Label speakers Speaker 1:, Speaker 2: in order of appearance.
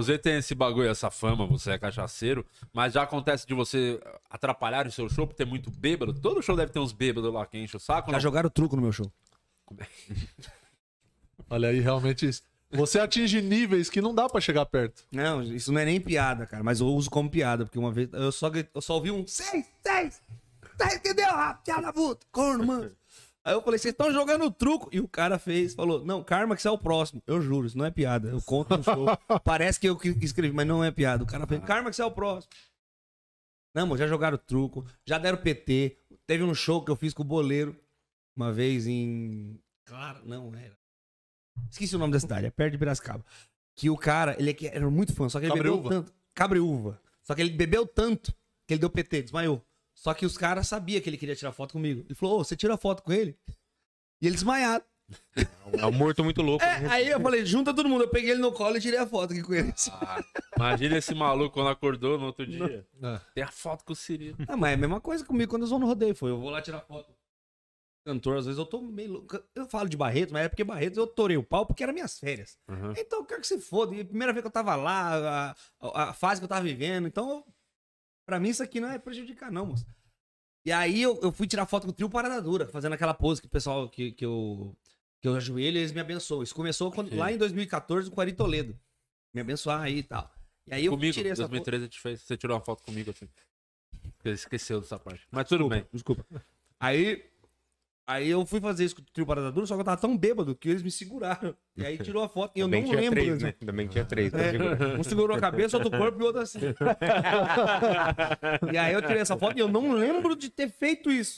Speaker 1: Você tem esse bagulho, essa fama, você é cachaceiro, mas já acontece de você atrapalhar o seu show por ter muito bêbado? Todo show deve ter uns bêbados lá que enche o saco. Já não? jogaram truco no meu show. É? Olha aí, realmente isso. Você atinge níveis que não dá para chegar perto. Não, isso não é nem piada, cara, mas eu uso como piada, porque uma vez eu só, eu só ouvi um seis, seis, seis, entendeu? Ah, piada puta, corno, mano. Aí eu falei, vocês estão jogando truco. E o cara fez, falou, não, karma que você é o próximo. Eu juro, isso não é piada. Eu conto no show. Parece que eu que escrevi, mas não é piada. O cara fez, karma que você é o próximo. Não, mas já jogaram truco, já deram PT. Teve um show que eu fiz com o Boleiro. Uma vez em... Claro, não era. Esqueci o nome da cidade, é perto de Piracicaba. Que o cara, ele é era muito fã, só que ele Cabreúva. bebeu tanto. Cabreúva. Só que ele bebeu tanto que ele deu PT, desmaiou. Só que os caras sabiam que ele queria tirar foto comigo. Ele falou, ô, você tira foto com ele? E ele desmaiado. É, é um morto muito louco. É, né? aí eu falei, junta todo mundo. Eu peguei ele no colo e tirei a foto aqui com ele. Ah, imagina esse maluco quando acordou no outro dia. Não. É. Tem a foto com o Cirilo. Ah, mas é a mesma coisa comigo quando eu vou no rodeio. Foi, eu vou lá tirar foto. Cantor, às vezes eu tô meio louco. Eu falo de barreto, mas é porque barreto eu torei o pau porque eram minhas férias. Uhum. Então eu quero que se foda. E a primeira vez que eu tava lá, a, a, a fase que eu tava vivendo. Então, eu... pra mim isso aqui não é prejudicar, não, moço. E aí eu, eu fui tirar foto com o trio Parada Dura, fazendo aquela pose que o pessoal que, que, eu, que eu ajoelho e eles me abençoam. Isso começou quando, lá em 2014 com o Ari Toledo. Me abençoar aí e tal. E aí eu comigo, tirei essa 2013 foto. Fez, você tirou uma foto comigo assim. Esqueceu dessa parte. Mas tudo desculpa, bem. Desculpa. Aí Aí eu fui fazer isso com o trio Parada Dura, só que eu tava tão bêbado que eles me seguraram. E aí tirou a foto e eu Também não tinha lembro. Três, assim. né? Também tinha três. É, um segurou a cabeça, outro corpo e outro assim. e aí eu tirei essa foto e eu não lembro de ter feito isso.